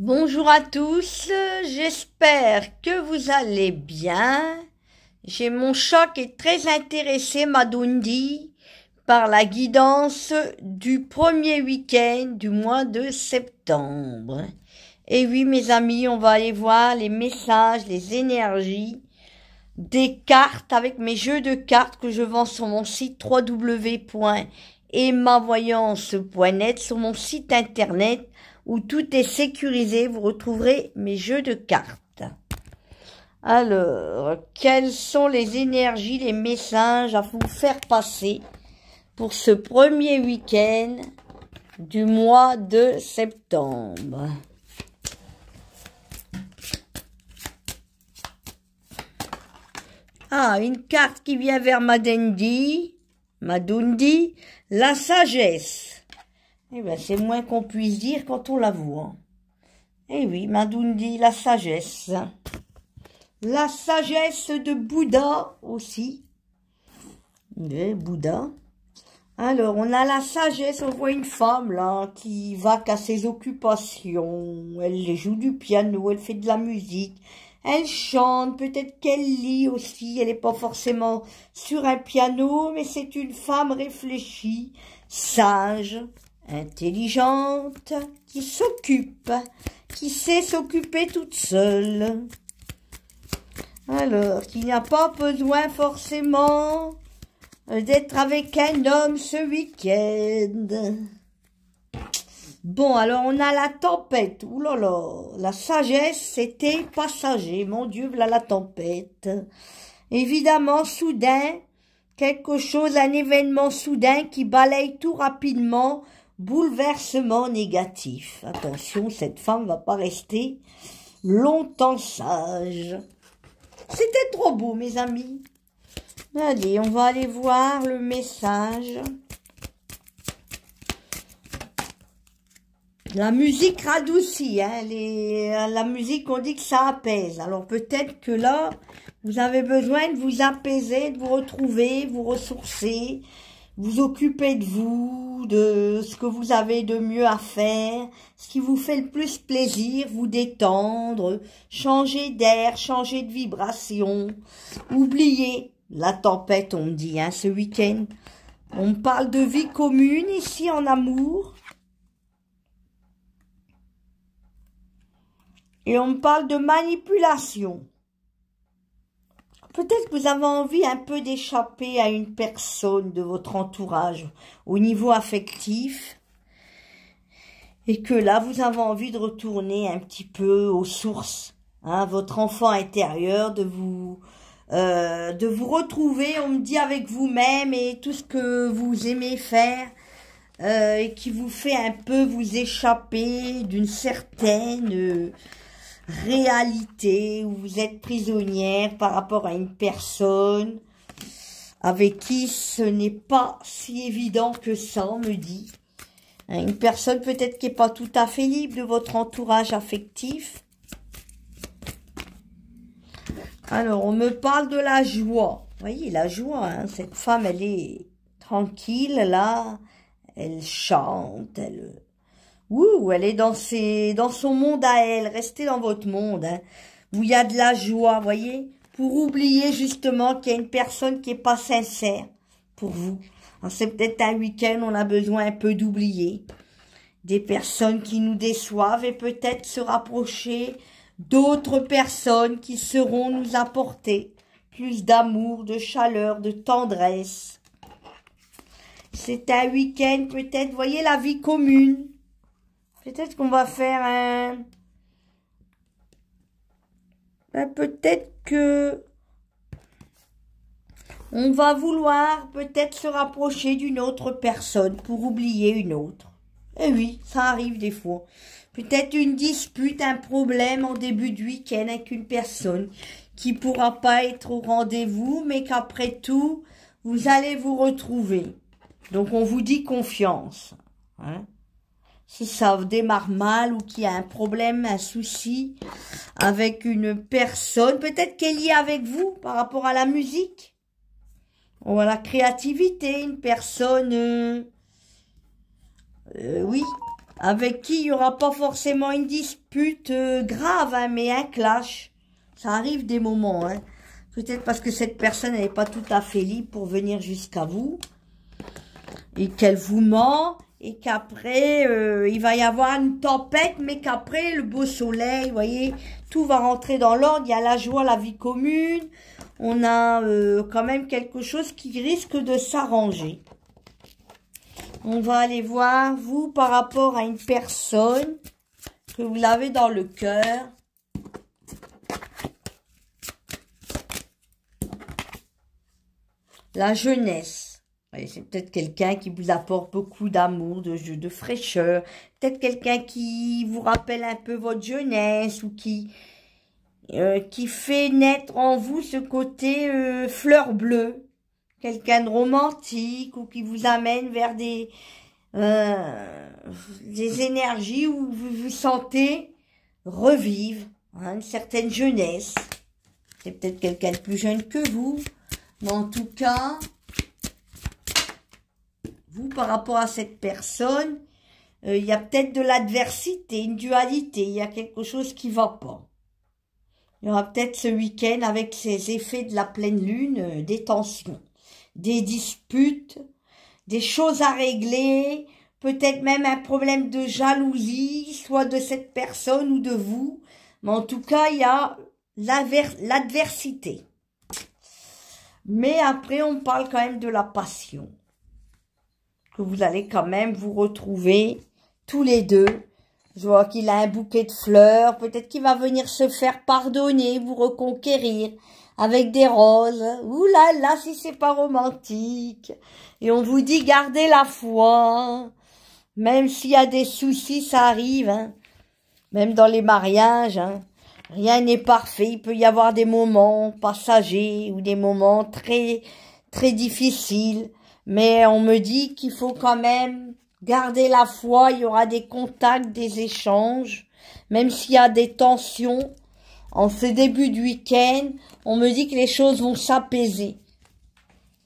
Bonjour à tous, j'espère que vous allez bien. J'ai mon chat qui est très intéressé, madundi, par la guidance du premier week-end du mois de septembre. Et oui, mes amis, on va aller voir les messages, les énergies, des cartes avec mes jeux de cartes que je vends sur mon site www.emavoyance.net sur mon site internet où tout est sécurisé. Vous retrouverez mes jeux de cartes. Alors, quelles sont les énergies, les messages à vous faire passer pour ce premier week-end du mois de septembre Ah, une carte qui vient vers Madendi, Madundi, la sagesse. Eh bien, c'est moins qu'on puisse dire quand on l'avoue. Hein. Eh oui, Madundi, la sagesse. Hein. La sagesse de Bouddha aussi. Oui, eh, Bouddha. Alors, on a la sagesse, on voit une femme là qui va qu'à ses occupations, elle joue du piano, elle fait de la musique, elle chante, peut-être qu'elle lit aussi, elle n'est pas forcément sur un piano, mais c'est une femme réfléchie, sage intelligente, qui s'occupe, qui sait s'occuper toute seule. Alors, qui n'a pas besoin forcément d'être avec un homme ce week-end. Bon, alors on a la tempête. Ouh là là, la sagesse, c'était passager. Mon Dieu, voilà la tempête. Évidemment, soudain, quelque chose, un événement soudain qui balaye tout rapidement Bouleversement négatif. Attention, cette femme va pas rester longtemps sage. C'était trop beau, mes amis. Allez, on va aller voir le message. La musique radoucit, hein, la musique, on dit que ça apaise. Alors peut-être que là, vous avez besoin de vous apaiser, de vous retrouver, vous ressourcer, vous occupez de vous, de ce que vous avez de mieux à faire, ce qui vous fait le plus plaisir, vous détendre, changer d'air, changer de vibration, oubliez la tempête, on dit, hein, ce week-end. On parle de vie commune ici en amour. Et on parle de manipulation. Peut-être que vous avez envie un peu d'échapper à une personne de votre entourage au niveau affectif et que là, vous avez envie de retourner un petit peu aux sources, hein, votre enfant intérieur, de vous, euh, de vous retrouver, on me dit, avec vous-même et tout ce que vous aimez faire euh, et qui vous fait un peu vous échapper d'une certaine... Euh, réalité où vous êtes prisonnière par rapport à une personne avec qui ce n'est pas si évident que ça, on me dit. Hein, une personne peut-être qui n'est pas tout à fait libre de votre entourage affectif. Alors, on me parle de la joie. Vous voyez, la joie, hein, cette femme, elle est tranquille, là. Elle chante, elle Ouh, elle est dans, dans son monde à elle. Restez dans votre monde, Vous hein. y a de la joie, voyez Pour oublier justement qu'il y a une personne qui n'est pas sincère pour vous. C'est peut-être un week-end, on a besoin un peu d'oublier des personnes qui nous déçoivent et peut-être se rapprocher d'autres personnes qui seront nous apporter plus d'amour, de chaleur, de tendresse. C'est un week-end peut-être, voyez, la vie commune. Peut-être qu'on va faire un... Ben, peut-être que... On va vouloir peut-être se rapprocher d'une autre personne pour oublier une autre. Eh oui, ça arrive des fois. Peut-être une dispute, un problème en début de week-end avec une personne qui pourra pas être au rendez-vous, mais qu'après tout, vous allez vous retrouver. Donc on vous dit confiance. Hein si ça démarre mal ou qu'il y a un problème, un souci avec une personne, peut-être qu'elle est avec vous par rapport à la musique ou à la créativité, une personne, euh, euh, oui, avec qui il n'y aura pas forcément une dispute euh, grave, hein, mais un clash. Ça arrive des moments, hein. peut-être parce que cette personne n'est pas tout à fait libre pour venir jusqu'à vous et qu'elle vous ment et qu'après, euh, il va y avoir une tempête, mais qu'après, le beau soleil, vous voyez, tout va rentrer dans l'ordre. Il y a la joie, la vie commune. On a euh, quand même quelque chose qui risque de s'arranger. On va aller voir, vous, par rapport à une personne que vous avez dans le cœur. La jeunesse. C'est peut-être quelqu'un qui vous apporte beaucoup d'amour, de jeu, de fraîcheur. Peut-être quelqu'un qui vous rappelle un peu votre jeunesse ou qui, euh, qui fait naître en vous ce côté euh, fleur bleue. Quelqu'un de romantique ou qui vous amène vers des, euh, des énergies où vous vous sentez revivre hein, une certaine jeunesse. C'est peut-être quelqu'un de plus jeune que vous. Mais en tout cas, par rapport à cette personne, euh, il y a peut-être de l'adversité, une dualité, il y a quelque chose qui va pas. Il y aura peut-être ce week-end, avec ces effets de la pleine lune, euh, des tensions, des disputes, des choses à régler, peut-être même un problème de jalousie, soit de cette personne ou de vous. Mais en tout cas, il y a l'adversité. Mais après, on parle quand même de la passion vous allez quand même vous retrouver tous les deux. Je vois qu'il a un bouquet de fleurs. Peut-être qu'il va venir se faire pardonner, vous reconquérir avec des roses. Ouh là là, si c'est pas romantique. Et on vous dit gardez la foi. Même s'il y a des soucis, ça arrive. Hein. Même dans les mariages. Hein. Rien n'est parfait. Il peut y avoir des moments passagers ou des moments très, très difficiles. Mais on me dit qu'il faut quand même garder la foi, il y aura des contacts, des échanges, même s'il y a des tensions. En ce début de week-end, on me dit que les choses vont s'apaiser.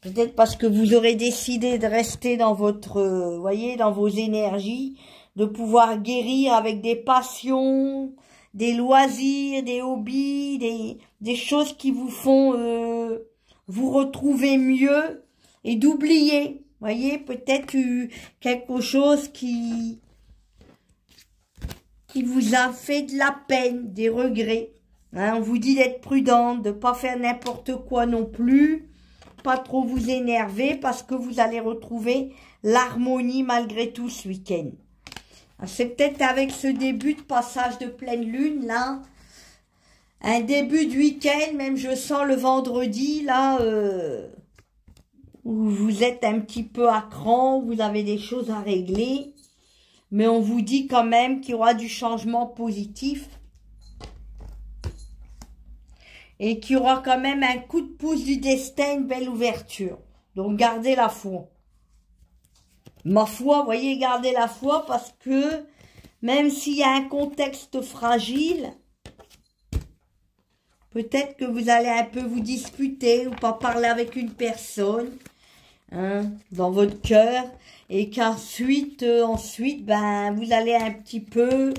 Peut-être parce que vous aurez décidé de rester dans votre, euh, voyez, dans vos énergies, de pouvoir guérir avec des passions, des loisirs, des hobbies, des, des choses qui vous font euh, vous retrouver mieux et d'oublier. Voyez, peut-être quelque chose qui, qui vous a fait de la peine, des regrets. Hein, on vous dit d'être prudent, de ne pas faire n'importe quoi non plus, pas trop vous énerver parce que vous allez retrouver l'harmonie malgré tout ce week-end. Ah, c'est peut-être avec ce début de passage de pleine lune, là, un début de week-end, même je sens le vendredi, là, euh, où vous êtes un petit peu à cran, vous avez des choses à régler, mais on vous dit quand même qu'il y aura du changement positif et qu'il y aura quand même un coup de pouce du destin, une belle ouverture. Donc gardez la foi. Ma foi, voyez, gardez la foi parce que même s'il y a un contexte fragile, peut-être que vous allez un peu vous disputer ou pas parler avec une personne. Hein, dans votre cœur et qu'ensuite, euh, ensuite, ben, vous allez un petit peu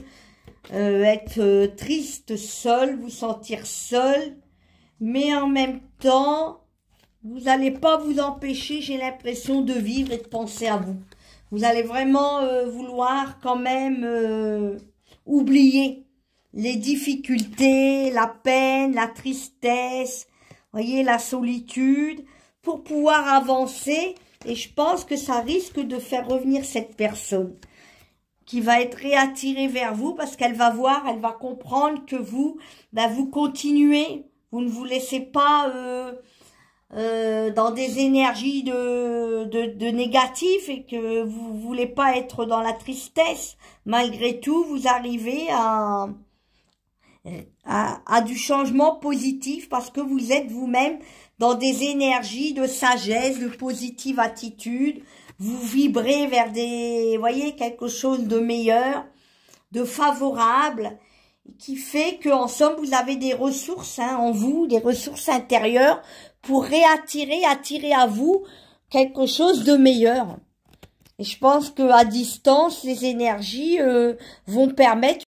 euh, être euh, triste seul, vous sentir seul, mais en même temps, vous n'allez pas vous empêcher, j'ai l'impression, de vivre et de penser à vous. Vous allez vraiment vouloir quand même oublier les difficultés, la peine, la tristesse, voyez, la solitude pour pouvoir avancer. Et je pense que ça risque de faire revenir cette personne qui va être réattirée vers vous parce qu'elle va voir, elle va comprendre que vous, bah, vous continuez, vous ne vous laissez pas euh, euh, dans des énergies de, de, négatif et que vous voulez pas être dans la tristesse. Malgré tout, vous arrivez à, à du changement positif parce que vous êtes vous-même dans des énergies de sagesse, de positive attitude. Vous vibrez vers des, voyez, quelque chose de meilleur, de favorable, qui fait que, en somme, vous avez des ressources hein, en vous, des ressources intérieures pour réattirer, attirer à vous quelque chose de meilleur. Et je pense que à distance, les énergies euh, vont permettre